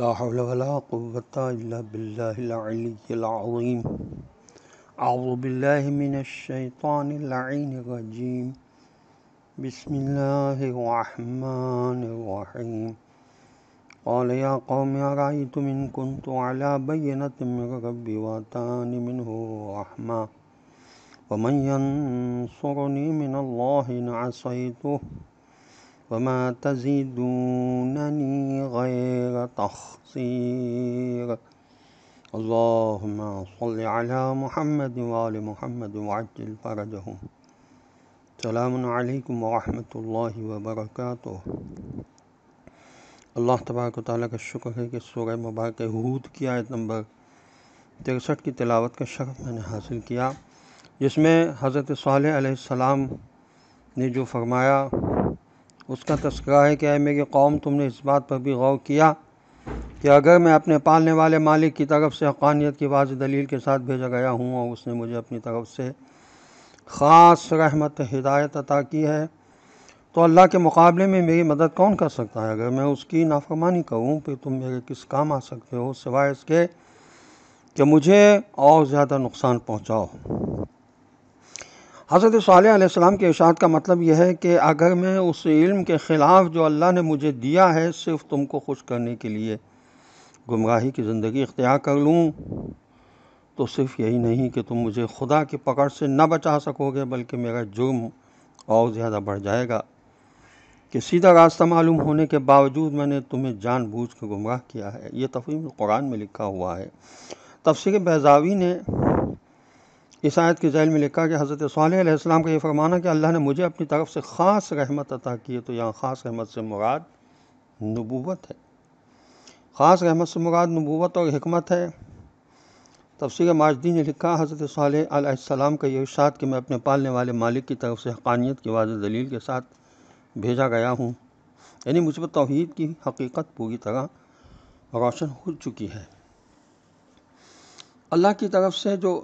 لا حول ولا قوة إلا بالله العلي العظيم أعوذ بالله من الشيطان اللعين الرجيم بسم الله الرحمن الرحيم قال يا قوم أرأيتم إن كنت على بينة من ربي وأتاني منه رحمة ومن ينصرني من الله إن عصيته وما تزيدونني غير تخسير اللهم صل على محمد وآل محمد وعجل فرجهم सलाम अलैकुम वरहमतुल्लाहि वबरकातुहू अल्लाह तबारक ताली का शुक्र है कि सूर्य मुबारक हूद की आयत नंबर तिरसठ की तिलावत का शरफ मैंने हासिल किया जिसमें हज़रत साल सलाम ने जो फरमाया उसका तस्करा है कि अः मेरी कौम तुमने इस बात पर भी गौर किया कि अगर मैं अपने पालने वाले मालिक की तरफ से हकानियत की वाज दलील के साथ भेजा गया हूँ और उसने मुझे अपनी तरफ से ख़ास रहमत हिदायत अता की है तो अल्लाह के मुकाबले में मेरी मदद कौन कर सकता है अगर मैं उसकी नाफरमानी करूँ फिर तुम मेरे किस काम आ सकते हो सिवाय इसके कि मुझे और ज़्यादा नुकसान पहुँचाओ हज़रत साल के इशात का मतलब यह है कि अगर मैं उस इल्म के ख़िलाफ़ जो अल्लाह ने मुझे दिया है सिर्फ तुमको खुश करने के लिए गुमराही की ज़िंदगी इख्तियार कर लूँ तो सिर्फ यही नहीं कि तुम मुझे खुदा की पकड़ से ना बचा सकोगे बल्कि मेरा जुर्म और ज़्यादा बढ़ जाएगा कि सीधा रास्ता मालूम होने के बावजूद मैंने तुम्हें जानबूझ के गुमराह किया है ये तफीम कुरान में लिखा हुआ है तफसर बैजावी ने इस आयत के जैल में लिखा कि हज़रत सालाम का ये फरमाना कि अल्लाह ने मुझे अपनी तरफ से ख़ास रहमत अता की है तो यहाँ ख़ास रहमत से मुराद नबूवत है ख़ास रहमत से मुराद नबूवत और हमत है तफसर माजदी ने लिखा हज़रत सालाम का ये इर्शाद कि मैं अपने पालने वाले मालिक की तरफ से हकानियत की वाज दलील के साथ भेजा गया हूँ यानी मुझ पर तोहद की हकीकत पूरी तरह रोशन हो चुकी है अल्लाह की तरफ से जो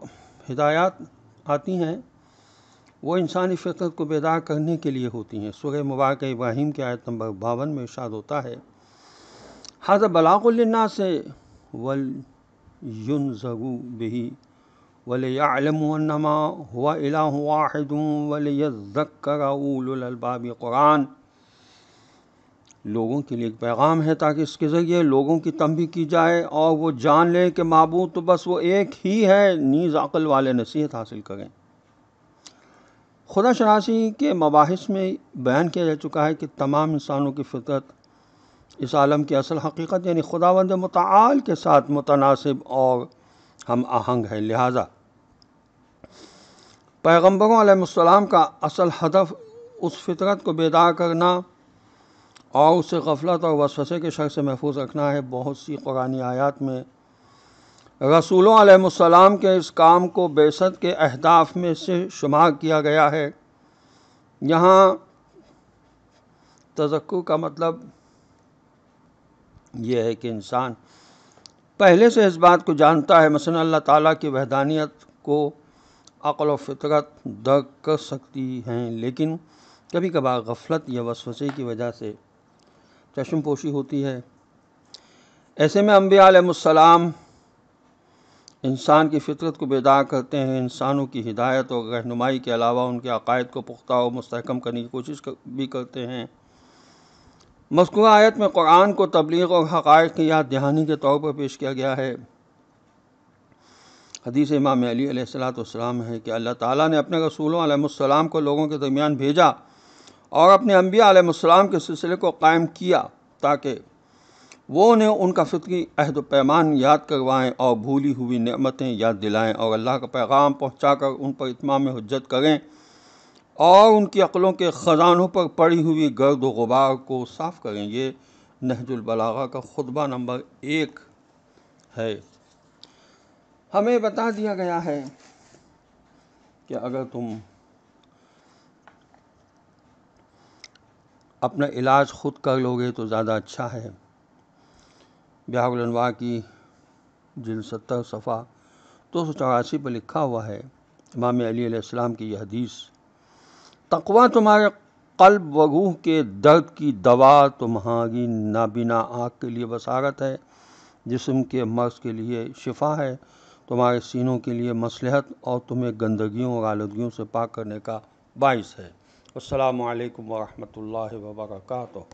हिदायत आती हैं वो इंसानी फितरत को बेदार करने के लिए होती हैं सुरह मुबारक इब्राहिम के आयत नंबर बावन में इशाद होता है हाजर बलाकुल्ना से वल युन जगू बही यामा हुआ इला वल वलबाब क़ुरान लोगों के लिए एक पैगाम है ताकि इसके ज़रिए लोगों की तंबी की जाए और वो जान लें कि मबूद तो बस वो एक ही है नीज़ अक़ल वाले नसीहत हासिल करें खुदा शनासी के मबास में बयान किया जा चुका है कि तमाम इंसानों की फितरत इस आलम की असल हकीकत यानी खुदावंद मताल के साथ मुतनासिब और हम आहंग है लिहाजा पैगम्बरों का असल हदफ उस फितरत को बेदार करना और उससे गफलत और वसवसे के शक से महफूज रखना है बहुत सी कुरानी आयात में रसूलों के इस काम को बेसत के अहदाफ में से शुमार किया गया है यहाँ तजक् का मतलब यह है कि इंसान पहले से इस बात को जानता है मसन अल्लाह ताला की वहदानियत को अक़ल फितरत दर कर सकती हैं लेकिन कभी कभार गफलत या वसवसे की वजह से चश्म पोशी होती है ऐसे में अम्बियालम इंसान की फितरत को बेदाग करते हैं इंसानों की हिदायत और रहनुमाई के अलावा उनके अकायद को पुख्ता और मस्तकम करने की कोशिश कर, भी करते हैं मस्कूर आयत में कुरान को तबलीग और हक़ की याद दहानी के तौर पर पेश किया गया है हदीस इमाम अली सलाम है कि अल्लाह ताली ने अपने रसूलों को लोगों के दरमियान भेजा और अपने आलम के सिलसिले को कायम किया ताकि वो उन्हें उनका फितरी अहद पैमान याद करवाएं और भूली हुई नमतें याद दिलाएं और अल्लाह का पैगाम पहुँचा कर उन पर इतमाम हजत करें और उनकी अक़लों के ख़जानों पर पड़ी हुई गर्द वबार को साफ़ करें ये नहजुलबलागा का खुतबा नंबर एक है हमें बता दिया गया है कि अगर तुम अपना इलाज ख़ुद कर लोगे तो ज़्यादा अच्छा है ब्याहलनवा की जिन सत्तर सफ़ा दो सौ चौरासी पर लिखा हुआ है इमाम अलीसम की यह हदीस तकवा तुम्हारे कल्ब वगूह के दर्द की दवा तुम्हारी नाबीना आँख के लिए वसारत है जिसम के मर्ज के लिए शिफा है तुम्हारे सीनों के लिए मसलहत और तुम्हें गंदगियों और आलूदगियों से पाक करने का बायस है अल्लाम वरहमल वर्का